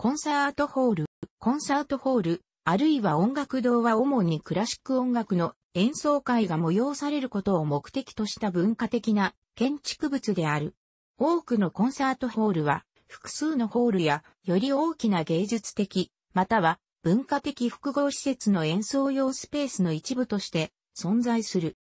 コンサートホール、コンサートホール、あるいは音楽堂は主にクラシック音楽の演奏会が催されることを目的とした文化的な建築物である。多くのコンサートホールは複数のホールやより大きな芸術的、または文化的複合施設の演奏用スペースの一部として存在する。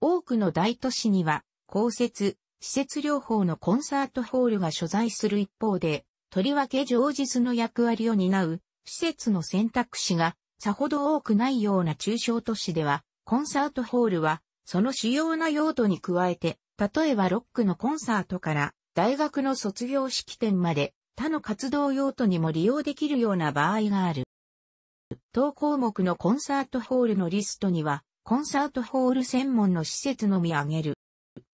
多くの大都市には公設、施設療法のコンサートホールが所在する一方で、とりわけ常実の役割を担う、施設の選択肢がさほど多くないような中小都市では、コンサートホールは、その主要な用途に加えて、例えばロックのコンサートから、大学の卒業式典まで、他の活動用途にも利用できるような場合がある。当項目のコンサートホールのリストには、コンサートホール専門の施設のみ挙げる。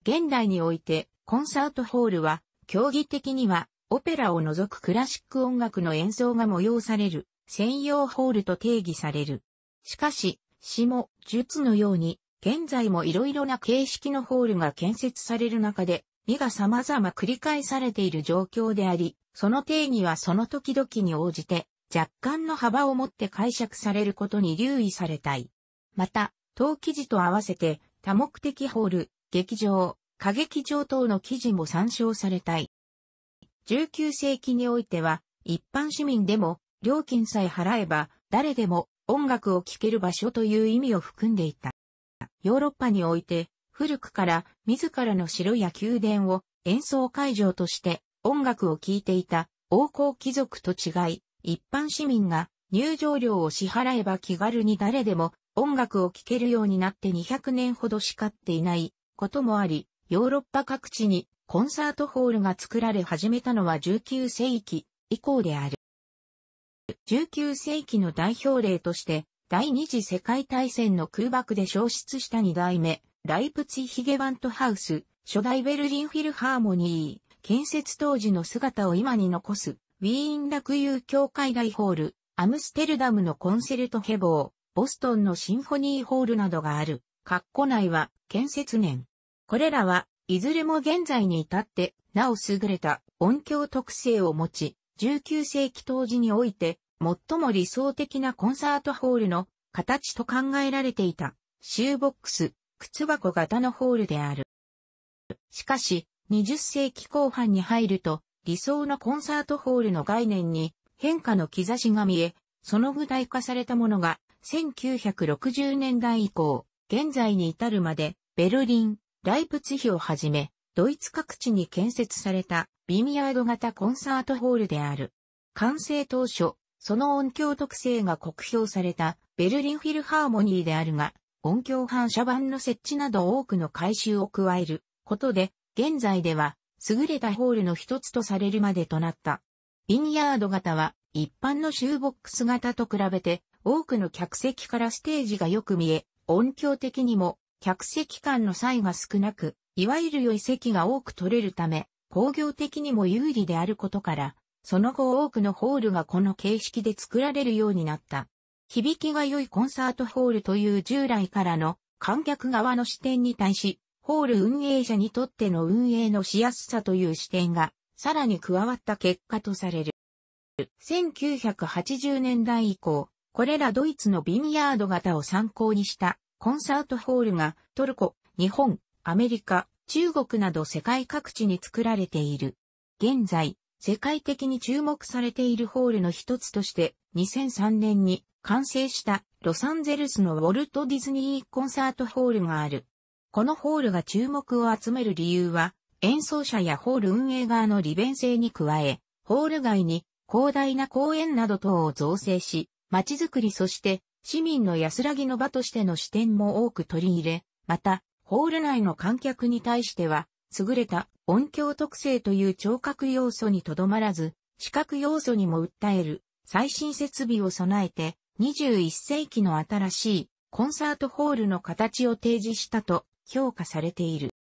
現代において、コンサートホールは、競技的には、オペラを除くクラシック音楽の演奏が催される専用ホールと定義される。しかし、詩も術のように、現在も色々な形式のホールが建設される中で、身が様々繰り返されている状況であり、その定義はその時々に応じて、若干の幅を持って解釈されることに留意されたい。また、当記事と合わせて、多目的ホール、劇場、歌劇場等の記事も参照されたい。19世紀においては、一般市民でも、料金さえ払えば、誰でも音楽を聴ける場所という意味を含んでいた。ヨーロッパにおいて、古くから自らの城や宮殿を演奏会場として音楽を聴いていた王侯貴族と違い、一般市民が入場料を支払えば気軽に誰でも音楽を聴けるようになって200年ほどしかっていないこともあり、ヨーロッパ各地にコンサートホールが作られ始めたのは19世紀以降である。19世紀の代表例として、第二次世界大戦の空爆で消失した2代目、ライプツィヒゲワントハウス、初代ベルリンフィルハーモニー、建設当時の姿を今に残す、ウィーン楽友協会大ホール、アムステルダムのコンセルトヘボー、ボストンのシンフォニーホールなどがある、括弧内は建設年。これらはいずれも現在に至ってなお優れた音響特性を持ち、19世紀当時において最も理想的なコンサートホールの形と考えられていたシューボックス、靴箱型のホールである。しかし、20世紀後半に入ると理想のコンサートホールの概念に変化の兆しが見え、その具体化されたものが1960年代以降、現在に至るまでベルリン、ライプツヒをはじめ、ドイツ各地に建設されたビミヤード型コンサートホールである。完成当初、その音響特性が酷評されたベルリンフィルハーモニーであるが、音響反射板の設置など多くの改修を加えることで、現在では優れたホールの一つとされるまでとなった。ビニヤード型は一般のシューボックス型と比べて多くの客席からステージがよく見え、音響的にも客席間の差異が少なく、いわゆる良い席が多く取れるため、工業的にも有利であることから、その後多くのホールがこの形式で作られるようになった。響きが良いコンサートホールという従来からの観客側の視点に対し、ホール運営者にとっての運営のしやすさという視点が、さらに加わった結果とされる。1980年代以降、これらドイツのビニヤード型を参考にしたコンサートホールがトルコ、日本、アメリカ、中国など世界各地に作られている。現在、世界的に注目されているホールの一つとして2003年に完成したロサンゼルスのウォルト・ディズニーコンサートホールがある。このホールが注目を集める理由は演奏者やホール運営側の利便性に加え、ホール外に広大な公園など等を造成し、街づくりそして市民の安らぎの場としての視点も多く取り入れ、また、ホール内の観客に対しては、優れた音響特性という聴覚要素にとどまらず、視覚要素にも訴える最新設備を備えて、21世紀の新しいコンサートホールの形を提示したと評価されている。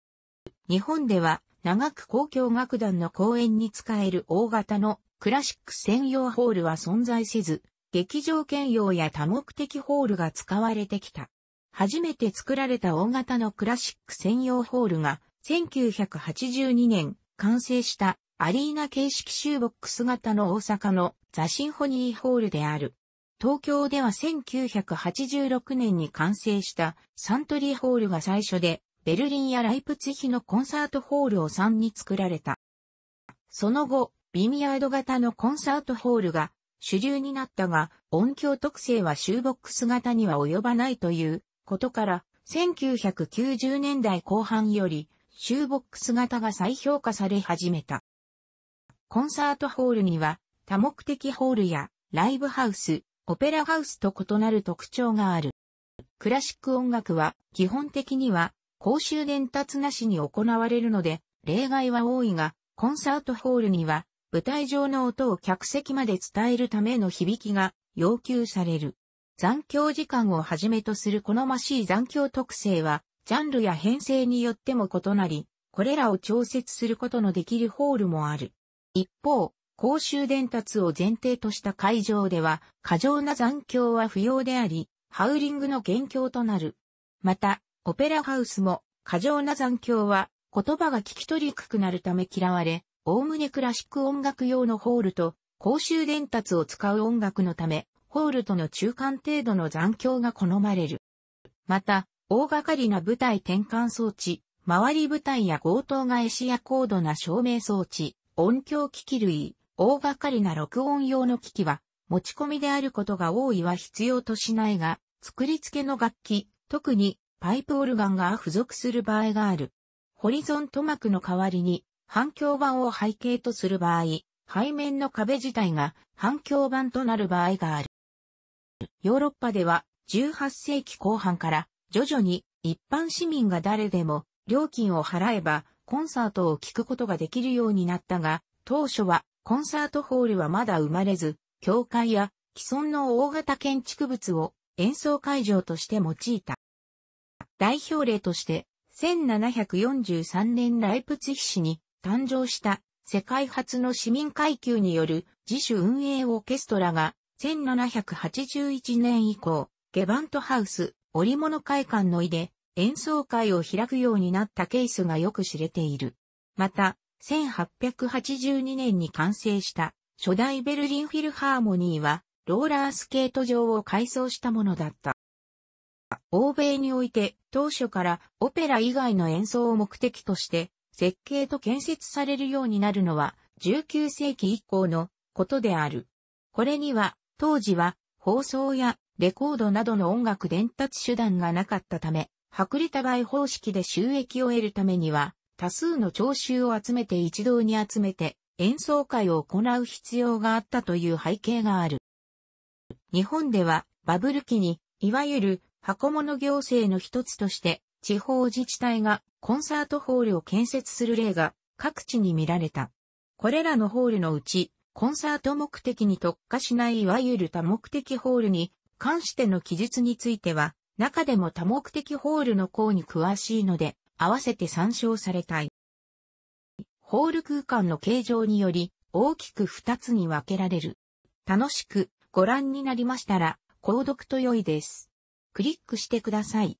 日本では長く公共楽団の公演に使える大型のクラシック専用ホールは存在せず、劇場兼用や多目的ホールが使われてきた。初めて作られた大型のクラシック専用ホールが1982年完成したアリーナ形式シューボックス型の大阪のザ・シンフォニーホールである。東京では1986年に完成したサントリーホールが最初で、ベルリンやライプツヒのコンサートホールを3に作られた。その後、ビミヤード型のコンサートホールが主流になったが、音響特性はシューボックス型には及ばないということから、1990年代後半より、シューボックス型が再評価され始めた。コンサートホールには、多目的ホールや、ライブハウス、オペラハウスと異なる特徴がある。クラシック音楽は、基本的には、公衆伝達なしに行われるので、例外は多いが、コンサートホールには、舞台上の音を客席まで伝えるための響きが要求される。残響時間をはじめとする好ましい残響特性は、ジャンルや編成によっても異なり、これらを調節することのできるホールもある。一方、公衆伝達を前提とした会場では、過剰な残響は不要であり、ハウリングの元凶となる。また、オペラハウスも過剰な残響は言葉が聞き取りにくくなるため嫌われ、おおむねクラシック音楽用のホールと、公衆伝達を使う音楽のため、ホールとの中間程度の残響が好まれる。また、大掛かりな舞台転換装置、周り舞台や強盗返しや高度な照明装置、音響機器類、大掛かりな録音用の機器は、持ち込みであることが多いは必要としないが、作り付けの楽器、特にパイプオルガンが付属する場合がある。ホリゾント膜の代わりに反響板を背景とする場合、背面の壁自体が反響板となる場合がある。ヨーロッパでは18世紀後半から徐々に一般市民が誰でも料金を払えばコンサートを聴くことができるようになったが、当初はコンサートホールはまだ生まれず、教会や既存の大型建築物を演奏会場として用いた。代表例として、1743年ライプツヒ市に誕生した世界初の市民階級による自主運営オーケストラが1781年以降、ゲバントハウス、織物会館の井で演奏会を開くようになったケースがよく知れている。また、1882年に完成した初代ベルリンフィルハーモニーはローラースケート場を改装したものだった。欧米において当初からオペラ以外の演奏を目的として設計と建設されるようになるのは19世紀以降のことである。これには当時は放送やレコードなどの音楽伝達手段がなかったため、薄利多売方式で収益を得るためには、多数の聴衆を集めて一堂に集めて演奏会を行う必要があったという背景がある。日本ではバブル期に、いわゆる箱物行政の一つとして、地方自治体がコンサートホールを建設する例が各地に見られた。これらのホールのうち、コンサート目的に特化しないいわゆる多目的ホールに関しての記述については、中でも多目的ホールの項に詳しいので、合わせて参照されたい。ホール空間の形状により、大きく2つに分けられる。楽しくご覧になりましたら、購読と良いです。クリックしてください。